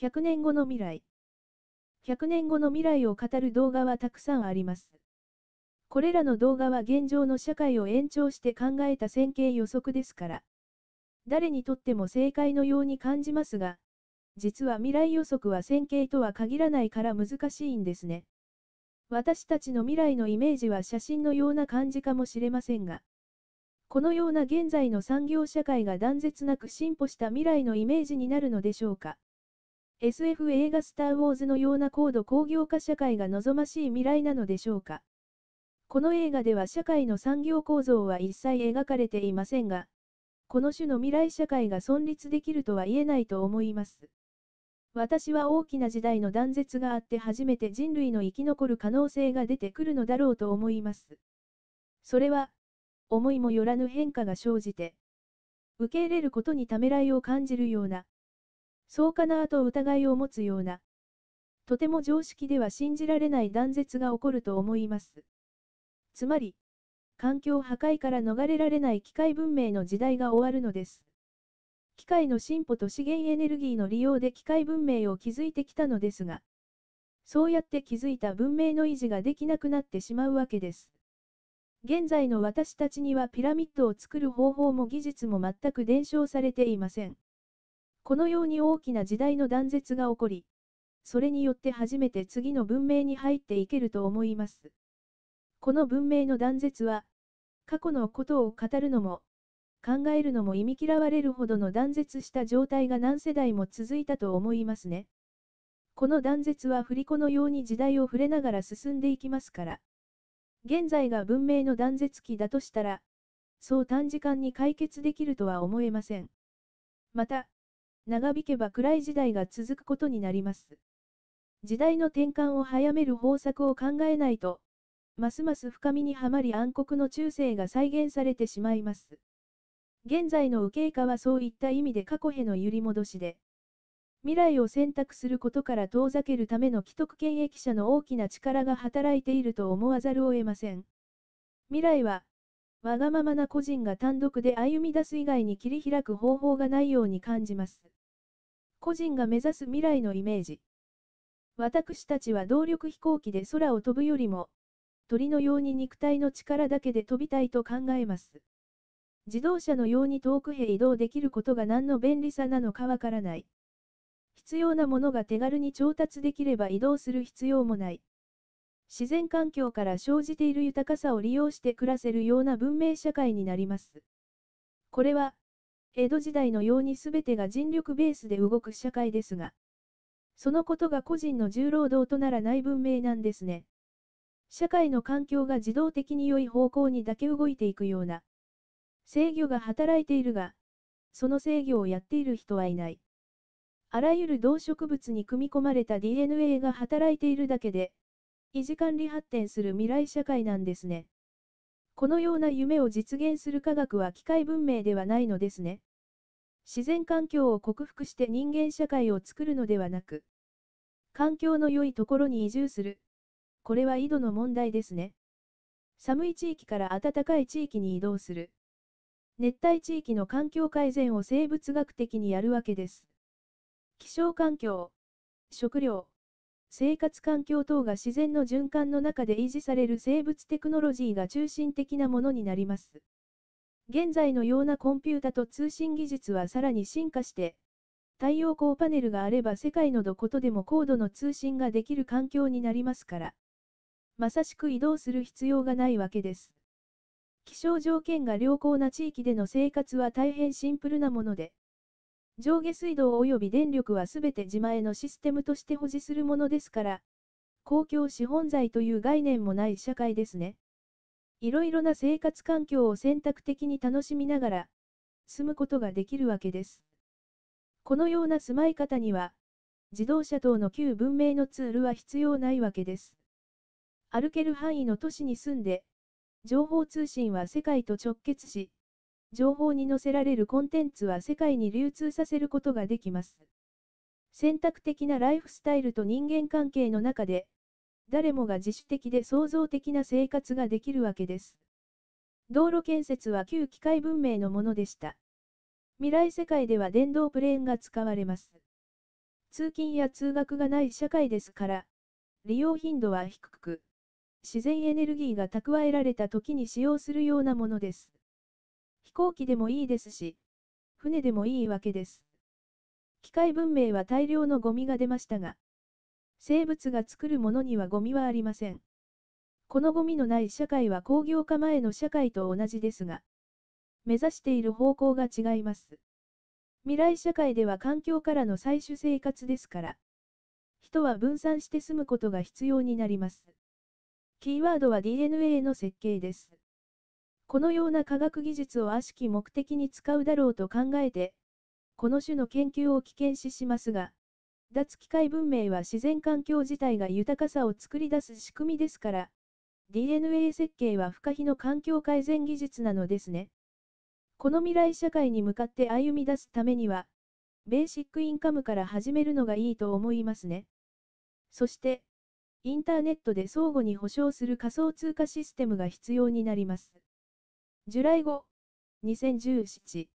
100年後の未来。100年後の未来を語る動画はたくさんあります。これらの動画は現状の社会を延長して考えた線形予測ですから。誰にとっても正解のように感じますが、実は未来予測は線形とは限らないから難しいんですね。私たちの未来のイメージは写真のような感じかもしれませんが、このような現在の産業社会が断絶なく進歩した未来のイメージになるのでしょうか。SF 映画スターウォーズのような高度工業化社会が望ましい未来なのでしょうか。この映画では社会の産業構造は一切描かれていませんが、この種の未来社会が存立できるとは言えないと思います。私は大きな時代の断絶があって初めて人類の生き残る可能性が出てくるのだろうと思います。それは、思いもよらぬ変化が生じて、受け入れることにためらいを感じるような、そうかなと疑いを持つような、とても常識では信じられない断絶が起こると思います。つまり、環境破壊から逃れられない機械文明の時代が終わるのです。機械の進歩と資源エネルギーの利用で機械文明を築いてきたのですが、そうやって築いた文明の維持ができなくなってしまうわけです。現在の私たちにはピラミッドを作る方法も技術も全く伝承されていません。このように大きな時代の断絶が起こり、それによって初めて次の文明に入っていけると思います。この文明の断絶は、過去のことを語るのも、考えるのも忌み嫌われるほどの断絶した状態が何世代も続いたと思いますね。この断絶は振り子のように時代を触れながら進んでいきますから。現在が文明の断絶期だとしたら、そう短時間に解決できるとは思えません。また、長引けば暗い時代が続くことになります。時代の転換を早める方策を考えないと、ますます深みにはまり暗黒の中世が再現されてしまいます。現在の右傾化はそういった意味で過去への揺り戻しで、未来を選択することから遠ざけるための既得権益者の大きな力が働いていると思わざるを得ません。未来は、わがままな個人が単独で歩み出す以外に切り開く方法がないように感じます。個人が目指す未来のイメージ。私たちは動力飛行機で空を飛ぶよりも、鳥のように肉体の力だけで飛びたいと考えます。自動車のように遠くへ移動できることが何の便利さなのかわからない。必要なものが手軽に調達できれば移動する必要もない。自然環境から生じている豊かさを利用して暮らせるような文明社会になります。これは、江戸時代のように全てが人力ベースで動く社会ですが、そのことが個人の重労働とならない文明なんですね。社会の環境が自動的に良い方向にだけ動いていくような、制御が働いているが、その制御をやっている人はいない。あらゆる動植物に組み込まれた DNA が働いているだけで、維持管理発展する未来社会なんですね。このような夢を実現する科学は機械文明ではないのですね。自然環境を克服して人間社会を作るのではなく、環境の良いところに移住する。これは井戸の問題ですね。寒い地域から暖かい地域に移動する。熱帯地域の環境改善を生物学的にやるわけです。気象環境、食料、生活環境等が自然の循環の中で維持される生物テクノロジーが中心的なものになります。現在のようなコンピュータと通信技術はさらに進化して、太陽光パネルがあれば世界のどことでも高度の通信ができる環境になりますから。まさしく移動する必要がないわけです。気象条件が良好な地域での生活は大変シンプルなもので、上下水道及び電力はすべて自前のシステムとして保持するものですから、公共資本財という概念もない社会ですね。いろいろな生活環境を選択的に楽しみながら、住むことができるわけです。このような住まい方には、自動車等の旧文明のツールは必要ないわけです。歩ける範囲の都市に住んで、情報通信は世界と直結し、情報に載せられるコンテンツは世界に流通させることができます。選択的なライフスタイルと人間関係の中で、誰もが自主的で創造的な生活ができるわけです。道路建設は旧機械文明のものでした。未来世界では電動プレーンが使われます。通勤や通学がない社会ですから、利用頻度は低く、自然エネルギーが蓄えられた時に使用するようなものです。飛行機でもいいですし、船でもいいわけです。機械文明は大量のゴミが出ましたが、生物が作るものにはゴミはありません。このゴミのない社会は工業化前の社会と同じですが、目指している方向が違います。未来社会では環境からの採取生活ですから、人は分散して住むことが必要になります。キーワードは DNA の設計です。このような科学技術を悪しき目的に使うだろうと考えて、この種の研究を危険視しますが、脱機械文明は自然環境自体が豊かさを作り出す仕組みですから、DNA 設計は不可避の環境改善技術なのですね。この未来社会に向かって歩み出すためには、ベーシックインカムから始めるのがいいと思いますね。そして、インターネットで相互に保証する仮想通貨システムが必要になります。ジュライ5、2017